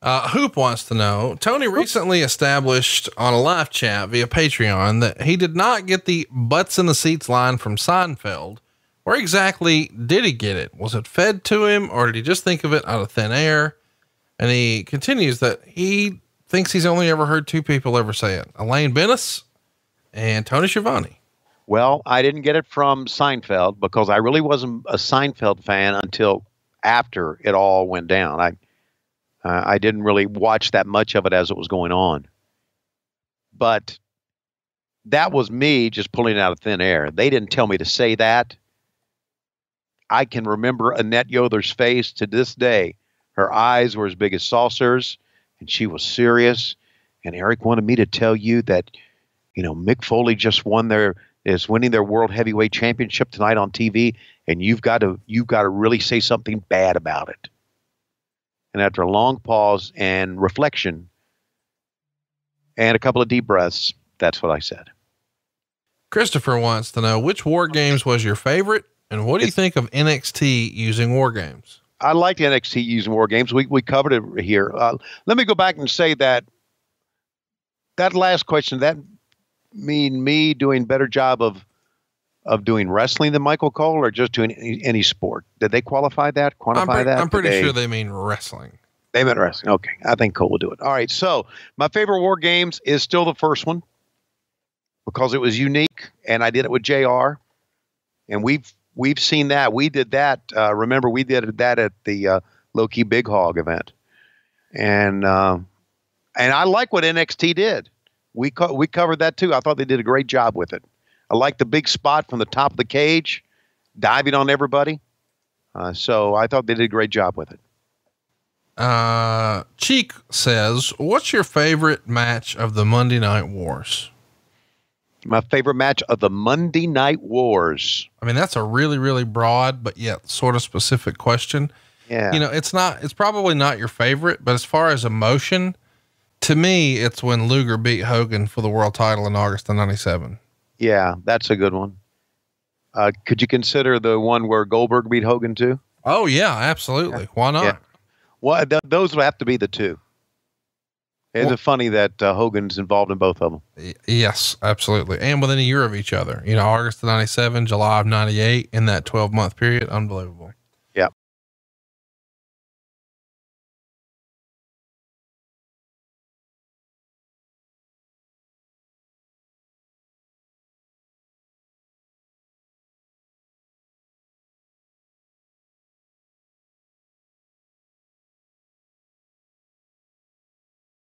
Uh, Hoop wants to know Tony recently established on a live chat via Patreon that he did not get the butts in the seats line from Seinfeld. Where exactly did he get it? Was it fed to him or did he just think of it out of thin air? And he continues that he thinks he's only ever heard two people ever say it Elaine Bennis and Tony Schiavone. Well, I didn't get it from Seinfeld because I really wasn't a Seinfeld fan until after it all went down. I uh, I didn't really watch that much of it as it was going on. But that was me just pulling it out of thin air. They didn't tell me to say that. I can remember Annette Yother's face to this day. Her eyes were as big as saucers, and she was serious. And Eric wanted me to tell you that, you know, Mick Foley just won their is winning their world heavyweight championship tonight on TV, and you've got to you've got to really say something bad about it. And after a long pause and reflection and a couple of deep breaths, that's what I said. Christopher wants to know which war games was your favorite and what do you think of NXT using war games? I like NXT using war games. We, we covered it here. Uh, let me go back and say that that last question, that mean me doing better job of of doing wrestling than Michael Cole, or just doing any, any sport? Did they qualify that? Quantify I'm pre- that? I'm pretty sure they mean wrestling. They meant wrestling. Okay, I think Cole will do it. All right. So my favorite war games is still the first one because it was unique, and I did it with Jr. And we've we've seen that. We did that. Uh, remember, we did that at the uh, Low Key Big Hog event, and uh, and I like what NXT did. We co- we covered that too. I thought they did a great job with it. I like the big spot from the top of the cage, diving on everybody. Uh, so I thought they did a great job with it. Uh, Cheek says, "What's your favorite match of the Monday Night Wars?" My favorite match of the Monday Night Wars. I mean, that's a really, really broad, but yet sort of specific question. Yeah. You know, it's not, it's probably not your favorite, but as far as emotion, to me, it's when Luger beat Hogan for the world title in August of 97. Yeah, that's a good one. Uh, could you consider the one where Goldberg beat Hogan too? Oh yeah, absolutely. Yeah. Why not? Yeah. Well, th- those would have to be the two. It's it funny that uh, Hogan's involved in both of them. yes, absolutely, and within a year of each other. You know, August of '97, July of '98, in that 12 month period, unbelievable.